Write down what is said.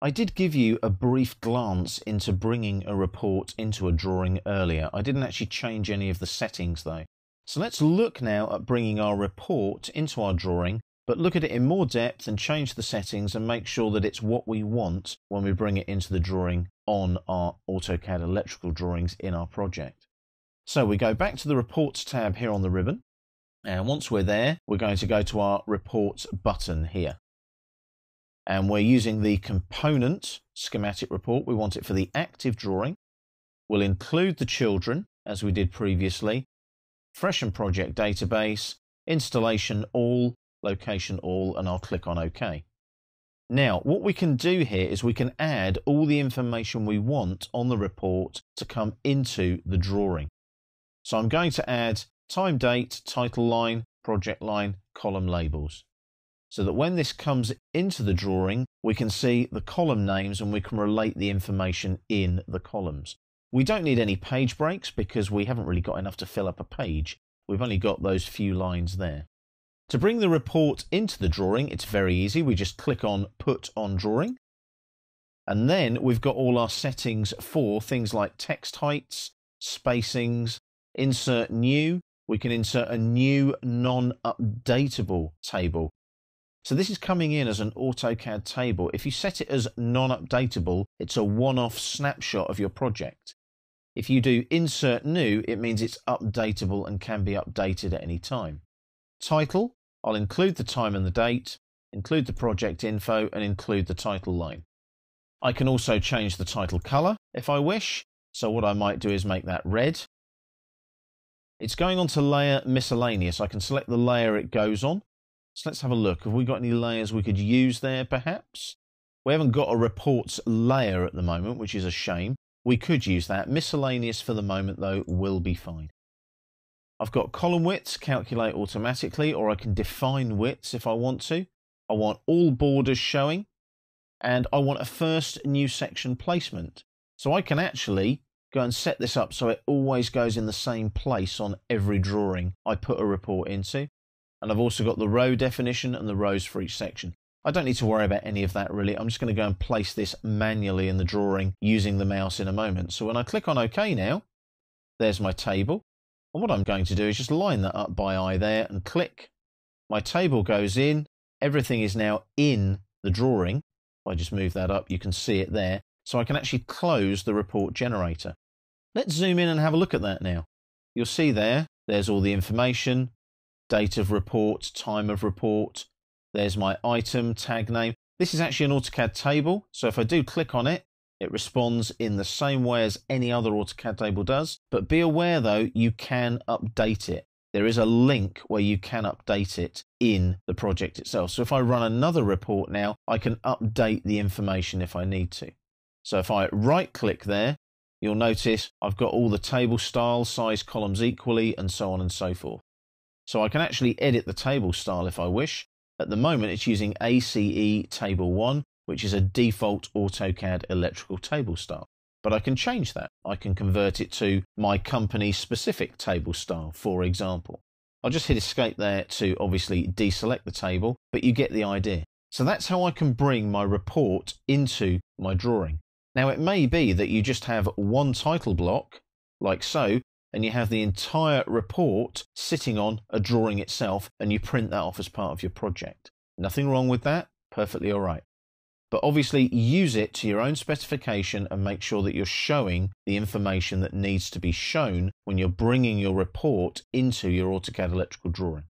I did give you a brief glance into bringing a report into a drawing earlier. I didn't actually change any of the settings though. So let's look now at bringing our report into our drawing, but look at it in more depth and change the settings and make sure that it's what we want when we bring it into the drawing on our AutoCAD electrical drawings in our project. So we go back to the reports tab here on the ribbon. And once we're there, we're going to go to our reports button here. And we're using the component schematic report. We want it for the active drawing. We'll include the children, as we did previously, freshen project database, installation all, location all, and I'll click on OK. Now, what we can do here is we can add all the information we want on the report to come into the drawing. So I'm going to add time date, title line, project line, column labels so that when this comes into the drawing, we can see the column names and we can relate the information in the columns. We don't need any page breaks because we haven't really got enough to fill up a page. We've only got those few lines there. To bring the report into the drawing, it's very easy. We just click on Put on Drawing. And then we've got all our settings for things like text heights, spacings, insert new. We can insert a new non-updatable table so this is coming in as an AutoCAD table. If you set it as non-updatable, it's a one-off snapshot of your project. If you do insert new, it means it's updatable and can be updated at any time. Title, I'll include the time and the date, include the project info and include the title line. I can also change the title color if I wish. So what I might do is make that red. It's going on to layer miscellaneous. I can select the layer it goes on. So let's have a look. Have we got any layers we could use there, perhaps? We haven't got a reports layer at the moment, which is a shame. We could use that. Miscellaneous for the moment, though, will be fine. I've got column widths, calculate automatically, or I can define widths if I want to. I want all borders showing, and I want a first new section placement. So I can actually go and set this up so it always goes in the same place on every drawing I put a report into. And I've also got the row definition and the rows for each section. I don't need to worry about any of that really. I'm just going to go and place this manually in the drawing using the mouse in a moment. So when I click on OK now, there's my table. And what I'm going to do is just line that up by eye there and click. My table goes in. Everything is now in the drawing. If I just move that up, you can see it there. So I can actually close the report generator. Let's zoom in and have a look at that now. You'll see there, there's all the information, date of report, time of report. There's my item tag name. This is actually an AutoCAD table. So if I do click on it, it responds in the same way as any other AutoCAD table does. But be aware though, you can update it. There is a link where you can update it in the project itself. So if I run another report now, I can update the information if I need to. So if I right click there, you'll notice I've got all the table styles, size columns equally, and so on and so forth. So I can actually edit the table style if I wish. At the moment, it's using ACE Table 1, which is a default AutoCAD electrical table style. But I can change that. I can convert it to my company specific table style, for example. I'll just hit escape there to obviously deselect the table, but you get the idea. So that's how I can bring my report into my drawing. Now, it may be that you just have one title block, like so, and you have the entire report sitting on a drawing itself and you print that off as part of your project. Nothing wrong with that, perfectly all right. But obviously, use it to your own specification and make sure that you're showing the information that needs to be shown when you're bringing your report into your AutoCAD electrical drawing.